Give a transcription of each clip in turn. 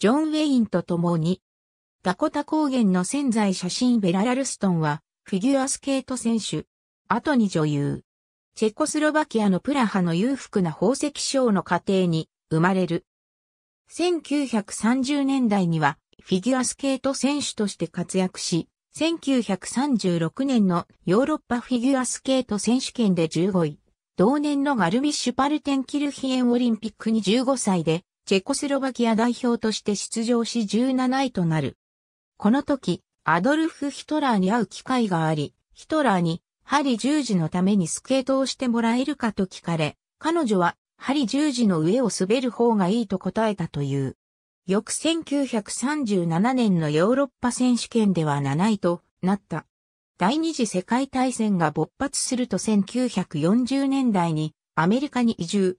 ジョン・ウェインと共に、ダコタ高原の潜在写真ベラ・ラルストンは、フィギュアスケート選手、後に女優。チェコスロバキアのプラハの裕福な宝石商の家庭に生まれる。1930年代にはフィギュアスケート選手として活躍し、1936年のヨーロッパフィギュアスケート選手権で15位、同年のガルミッシュパルテンキルヒエンオリンピックに15歳でチェコスロバキア代表として出場し17位となる。この時、アドルフ・ヒトラーに会う機会があり、ヒトラーに、針十字のためにスケートをしてもらえるかと聞かれ、彼女は、針十字の上を滑る方がいいと答えたという。翌1937年のヨーロッパ選手権では7位となった。第二次世界大戦が勃発すると1940年代にアメリカに移住、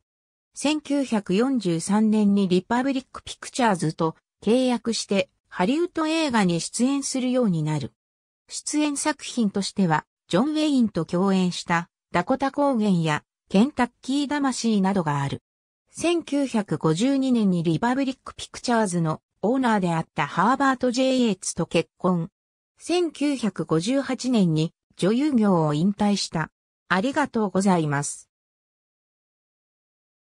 1943年にリパブリックピクチャーズと契約してハリウッド映画に出演するようになる。出演作品としては、ジョン・ウェインと共演したダコタ高原やケンタッキー魂などがある。1952年にリパブリックピクチャーズのオーナーであったハーバート・ J・ エイツと結婚。1958年に女優業を引退した。ありがとうございます。